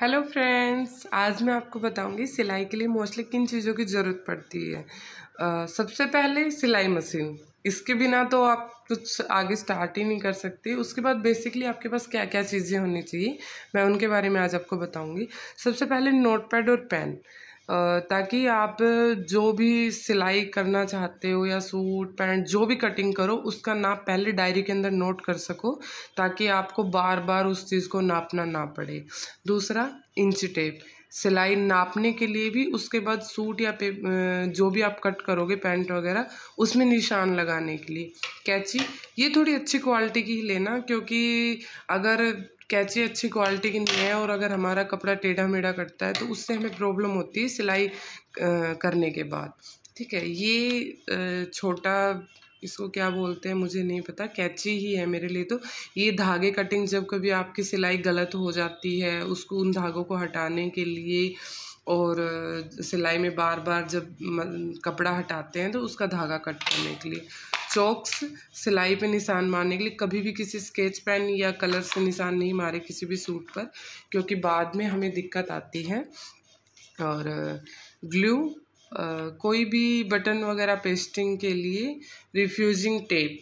hello friends आज मैं आपको बताऊंगी सिलाई के लिए मोस्टली किन चीज़ों की ज़रूरत पड़ती है आ, सबसे पहले सिलाई मशीन इसके बिना तो आप कुछ आगे स्टार्ट ही नहीं कर सकते उसके बाद बेसिकली आपके पास क्या क्या चीज़ें होनी चाहिए मैं उनके बारे में आज आपको बताऊंगी सबसे पहले नोट पैड और पेन ताकि आप जो भी सिलाई करना चाहते हो या सूट पैंट जो भी कटिंग करो उसका नाप पहले डायरी के अंदर नोट कर सको ताकि आपको बार बार उस चीज़ को नापना ना पड़े दूसरा इंच टेप सिलाई नापने के लिए भी उसके बाद सूट या पे जो भी आप कट करोगे पैंट वगैरह उसमें निशान लगाने के लिए कैची ये थोड़ी अच्छी क्वालिटी की ही लेना क्योंकि अगर कैची अच्छी क्वालिटी की नहीं है और अगर हमारा कपड़ा टेढ़ा मेढ़ा करता है तो उससे हमें प्रॉब्लम होती है सिलाई करने के बाद ठीक है ये छोटा इसको क्या बोलते हैं मुझे नहीं पता कैची ही है मेरे लिए तो ये धागे कटिंग जब कभी आपकी सिलाई गलत हो जाती है उसको उन धागों को हटाने के लिए और सिलाई में बार बार जब कपड़ा हटाते हैं तो उसका धागा कट करने के लिए चौक्स सिलाई पे निशान मारने के लिए कभी भी किसी स्केच पेन या कलर से निशान नहीं मारे किसी भी सूट पर क्योंकि बाद में हमें दिक्कत आती है और ग्लू कोई भी बटन वगैरह पेस्टिंग के लिए रिफ्यूजिंग टेप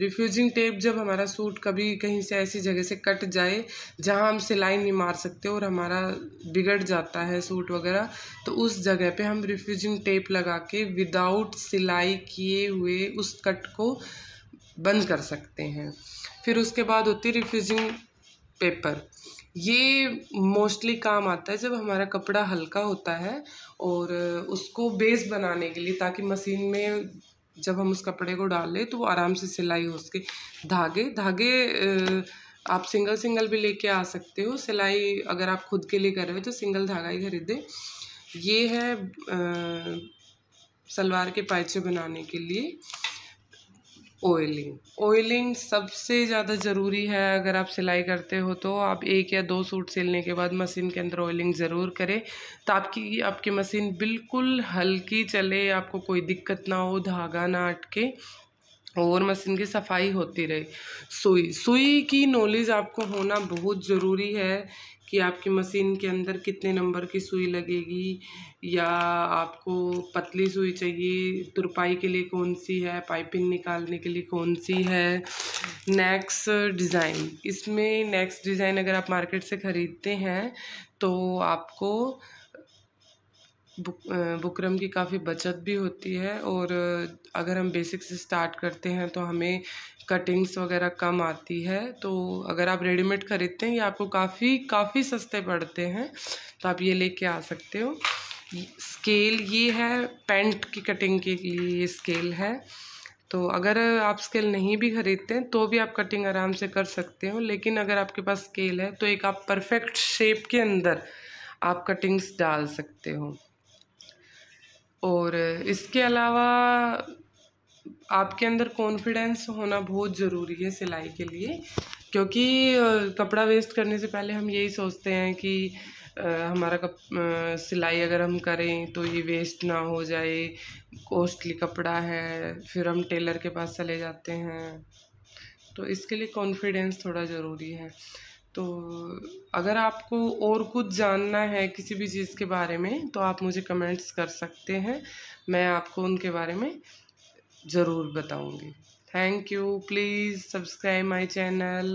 रिफ्यूजिंग टेप जब हमारा सूट कभी कहीं से ऐसी जगह से कट जाए जहाँ हम सिलाई नहीं मार सकते और हमारा बिगड़ जाता है सूट वगैरह तो उस जगह पे हम रिफ्यूजिंग टेप लगा के विदाउट सिलाई किए हुए उस कट को बंद कर सकते हैं फिर उसके बाद होती रिफ्यूजिंग पेपर ये मोस्टली काम आता है जब हमारा कपड़ा हल्का होता है और उसको बेस बनाने के लिए ताकि मशीन में जब हम उस कपड़े को डाल लें तो वो आराम से सिलाई हो उसके धागे धागे आप सिंगल सिंगल भी लेके आ सकते हो सिलाई अगर आप खुद के लिए कर रहे हो तो सिंगल धागा ही खरीदें ये है सलवार के पाइचे बनाने के लिए ऑयलिंग ऑयलिंग सबसे ज़्यादा ज़रूरी है अगर आप सिलाई करते हो तो आप एक या दो सूट सिलने के बाद मशीन के अंदर ऑयलिंग ज़रूर करें तो आपकी आपकी मशीन बिल्कुल हल्की चले आपको कोई दिक्कत ना हो धागा ना अटके और मशीन की सफाई होती रहे सुई सुई की नॉलेज आपको होना बहुत ज़रूरी है कि आपकी मशीन के अंदर कितने नंबर की सुई लगेगी या आपको पतली सुई चाहिए तुरपाई के लिए कौन सी है पाइपिंग निकालने के लिए कौन सी है नेक्स्ट डिज़ाइन इसमें नेक्स्ट डिज़ाइन अगर आप मार्केट से ख़रीदते हैं तो आपको बुक बुकरम की काफ़ी बचत भी होती है और अगर हम बेसिक से स्टार्ट करते हैं तो हमें कटिंग्स वगैरह कम आती है तो अगर आप रेडीमेड ख़रीदते हैं ये आपको काफ़ी काफ़ी सस्ते पड़ते हैं तो आप ये लेके आ सकते हो स्केल ये है पेंट की कटिंग के लिए ये स्केल है तो अगर आप स्केल नहीं भी ख़रीदते हैं तो भी आप कटिंग आराम से कर सकते हो लेकिन अगर आपके पास स्केल है तो एक आप परफेक्ट शेप के अंदर आप कटिंग्स डाल सकते हो और इसके अलावा आपके अंदर कॉन्फिडेंस होना बहुत ज़रूरी है सिलाई के लिए क्योंकि कपड़ा वेस्ट करने से पहले हम यही सोचते हैं कि हमारा कप सिलाई अगर हम करें तो ये वेस्ट ना हो जाए कॉस्टली कपड़ा है फिर हम टेलर के पास चले जाते हैं तो इसके लिए कॉन्फिडेंस थोड़ा ज़रूरी है तो अगर आपको और कुछ जानना है किसी भी चीज़ के बारे में तो आप मुझे कमेंट्स कर सकते हैं मैं आपको उनके बारे में ज़रूर बताऊँगी thank you please subscribe my channel